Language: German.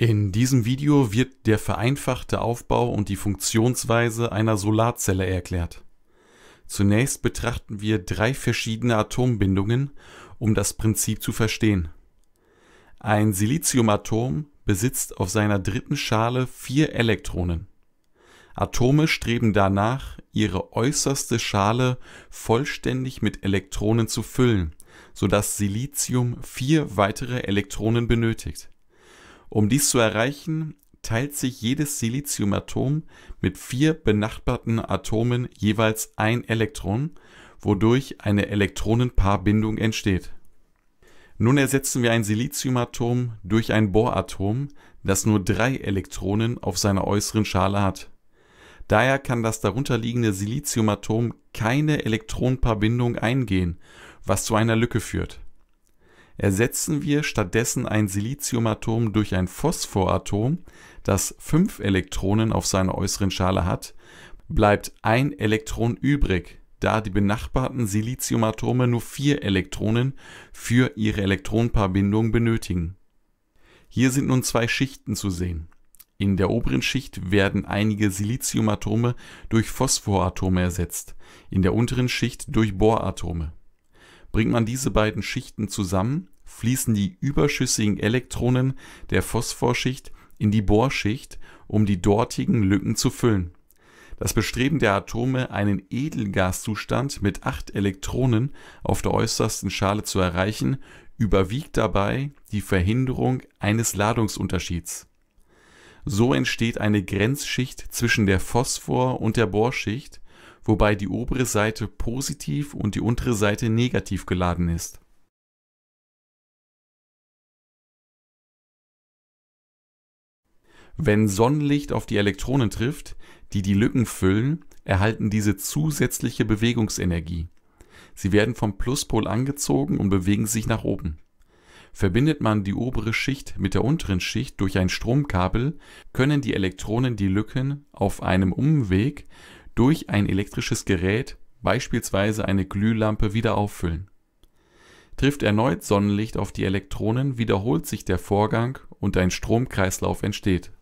In diesem Video wird der vereinfachte Aufbau und die Funktionsweise einer Solarzelle erklärt. Zunächst betrachten wir drei verschiedene Atombindungen, um das Prinzip zu verstehen. Ein Siliziumatom besitzt auf seiner dritten Schale vier Elektronen. Atome streben danach, ihre äußerste Schale vollständig mit Elektronen zu füllen, sodass Silizium vier weitere Elektronen benötigt. Um dies zu erreichen, teilt sich jedes Siliziumatom mit vier benachbarten Atomen jeweils ein Elektron, wodurch eine Elektronenpaarbindung entsteht. Nun ersetzen wir ein Siliziumatom durch ein Bohratom, das nur drei Elektronen auf seiner äußeren Schale hat. Daher kann das darunterliegende Siliziumatom keine Elektronenpaarbindung eingehen, was zu einer Lücke führt ersetzen wir stattdessen ein Siliziumatom durch ein Phosphoratom, das fünf Elektronen auf seiner äußeren Schale hat, bleibt ein Elektron übrig, da die benachbarten Siliziumatome nur vier Elektronen für ihre Elektronenpaarbindung benötigen. Hier sind nun zwei Schichten zu sehen. In der oberen Schicht werden einige Siliziumatome durch Phosphoratome ersetzt, in der unteren Schicht durch Boratome. Bringt man diese beiden Schichten zusammen, fließen die überschüssigen Elektronen der Phosphorschicht in die Bohrschicht, um die dortigen Lücken zu füllen. Das Bestreben der Atome, einen Edelgaszustand mit acht Elektronen auf der äußersten Schale zu erreichen, überwiegt dabei die Verhinderung eines Ladungsunterschieds. So entsteht eine Grenzschicht zwischen der Phosphor- und der Bohrschicht, wobei die obere Seite positiv und die untere Seite negativ geladen ist. Wenn Sonnenlicht auf die Elektronen trifft, die die Lücken füllen, erhalten diese zusätzliche Bewegungsenergie. Sie werden vom Pluspol angezogen und bewegen sich nach oben. Verbindet man die obere Schicht mit der unteren Schicht durch ein Stromkabel, können die Elektronen die Lücken auf einem Umweg durch ein elektrisches Gerät, beispielsweise eine Glühlampe, wieder auffüllen. Trifft erneut Sonnenlicht auf die Elektronen, wiederholt sich der Vorgang und ein Stromkreislauf entsteht